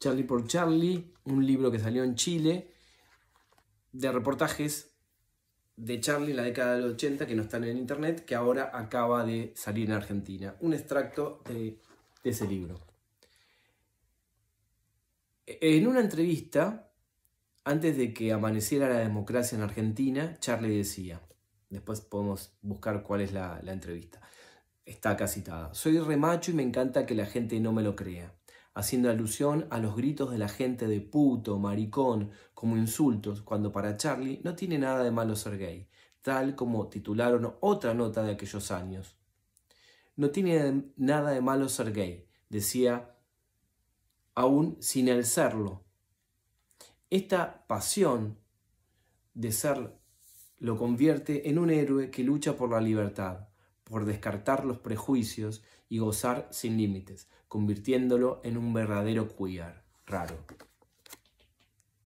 Charlie por Charlie, un libro que salió en Chile, de reportajes de Charlie en la década del 80 que no están en internet, que ahora acaba de salir en Argentina. Un extracto de, ese libro. En una entrevista, antes de que amaneciera la democracia en Argentina, Charlie decía, después podemos buscar cuál es la, la entrevista, está acá citada, soy remacho y me encanta que la gente no me lo crea haciendo alusión a los gritos de la gente de puto, maricón, como insultos, cuando para Charlie no tiene nada de malo ser gay, tal como titularon otra nota de aquellos años. No tiene nada de malo ser gay, decía, aún sin el serlo. Esta pasión de ser lo convierte en un héroe que lucha por la libertad por descartar los prejuicios y gozar sin límites, convirtiéndolo en un verdadero cuidar raro.